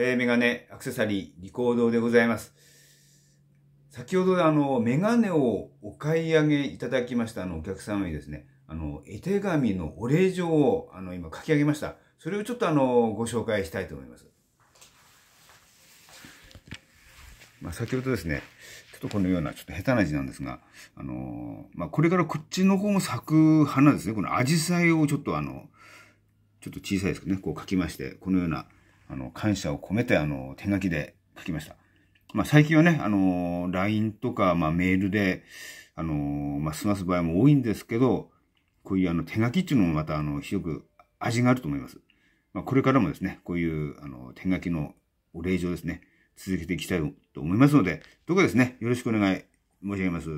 えー、メガネ、アクセサリー、リコードでございます。先ほどあの、メガネをお買い上げいただきましたあのお客様にですね、あの、絵手紙のお礼状をあの、今書き上げました。それをちょっとあの、ご紹介したいと思います。まあ、先ほどですね、ちょっとこのようなちょっと下手な字なんですが、あのまあ、これからこっちの方も咲く花ですね、このアジサイをちょっとあの、ちょっと小さいですけどね、こう書きまして、このようなあの、感謝を込めて、あの、手書きで書きました。まあ、最近はね、あの、LINE とか、まあ、メールで、あの、まあ、済ます場合も多いんですけど、こういうあの、手書きっていうのもまた、あの、広く味があると思います。まあ、これからもですね、こういう、あの、手書きのお礼状ですね、続けていきたいと思いますので、どうかですね、よろしくお願い申し上げます。